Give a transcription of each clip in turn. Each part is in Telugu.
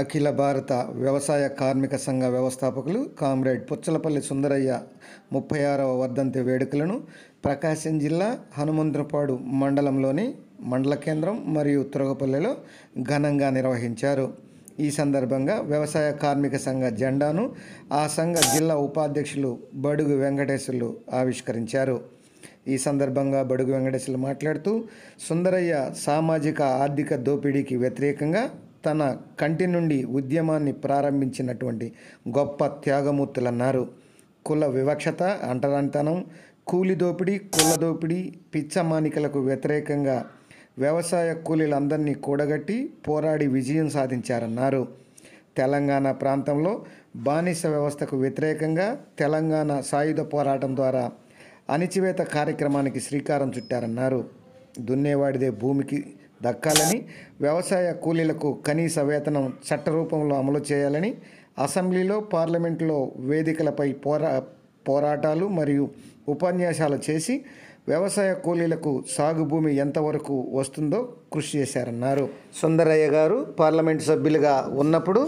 అఖిల భారత వ్యవసాయ కార్మిక సంఘ వ్యవస్థాపకులు కామ్రేడ్ పుచ్చలపల్లి సుందరయ్య ముప్పై ఆరవ వర్ధంతి వేడుకలను ప్రకాశం జిల్లా హనుమంతపాడు మండలంలోని మండల కేంద్రం మరియు తురగపల్లిలో ఘనంగా నిర్వహించారు ఈ సందర్భంగా వ్యవసాయ కార్మిక సంఘ జెండాను ఆ సంఘ జిల్లా ఉపాధ్యక్షులు బడుగు వెంకటేశ్వర్లు ఆవిష్కరించారు ఈ సందర్భంగా బడుగు వెంకటేశ్వర్లు మాట్లాడుతూ సుందరయ్య సామాజిక ఆర్థిక దోపిడీకి వ్యతిరేకంగా తన కంటి నుండి ఉద్యమాన్ని ప్రారంభించినటువంటి గొప్ప త్యాగమూర్తులన్నారు కుల వివక్షత అంటరానితనం కూలి దోపిడీ కుల దోపిడీ పిచ్చమానికలకు వ్యతిరేకంగా వ్యవసాయ కూలీలందరినీ కూడగట్టి పోరాడి విజయం సాధించారన్నారు తెలంగాణ ప్రాంతంలో బానిస వ్యవస్థకు వ్యతిరేకంగా తెలంగాణ సాయుధ పోరాటం ద్వారా అణిచివేత కార్యక్రమానికి శ్రీకారం చుట్టారన్నారు దున్నేవాడిదే భూమికి దక్కాలని వ్యవసాయ కూలీలకు కనీస వేతనం చట్టరూపంలో అమలు చేయాలని అసెంబ్లీలో పార్లమెంట్లో వేదికలపై పోరా పోరాటాలు మరియు ఉపన్యాసాలు చేసి వ్యవసాయ కూలీలకు సాగు భూమి ఎంతవరకు వస్తుందో కృషి చేశారన్నారు సుందరయ్య గారు పార్లమెంటు సభ్యులుగా ఉన్నప్పుడు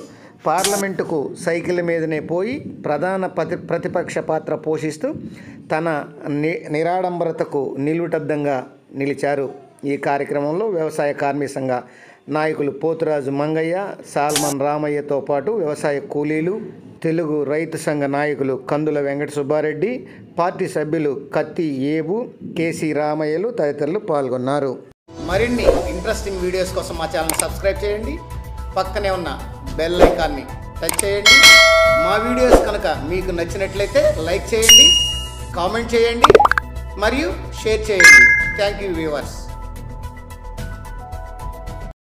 పార్లమెంటుకు సైకిల్ మీదనే పోయి ప్రధాన ప్రతి ప్రతిపక్ష పాత్ర పోషిస్తూ తన ని నిరాడంబరతకు నిలువుటద్దంగా నిలిచారు ఈ కార్యక్రమంలో వ్యవసాయ కార్మిక సంఘ నాయకులు పోతురాజు మంగయ్య సాల్మన్ రామయ్యతో పాటు వ్యవసాయ కూలీలు తెలుగు రైతు సంఘ నాయకులు కందుల వెంకట సుబ్బారెడ్డి పార్టీ సభ్యులు కత్తి ఏబు కేసీ రామయ్యలు తదితరులు పాల్గొన్నారు మరిన్ని ఇంట్రెస్టింగ్ వీడియోస్ కోసం మా ఛానల్ సబ్స్క్రైబ్ చేయండి పక్కనే ఉన్న బెల్ ఐకాన్ని టచ్ చేయండి మా వీడియోస్ కనుక మీకు నచ్చినట్లయితే లైక్ చేయండి కామెంట్ చేయండి మరియు షేర్ చేయండి థ్యాంక్ యూ వ్యూవర్స్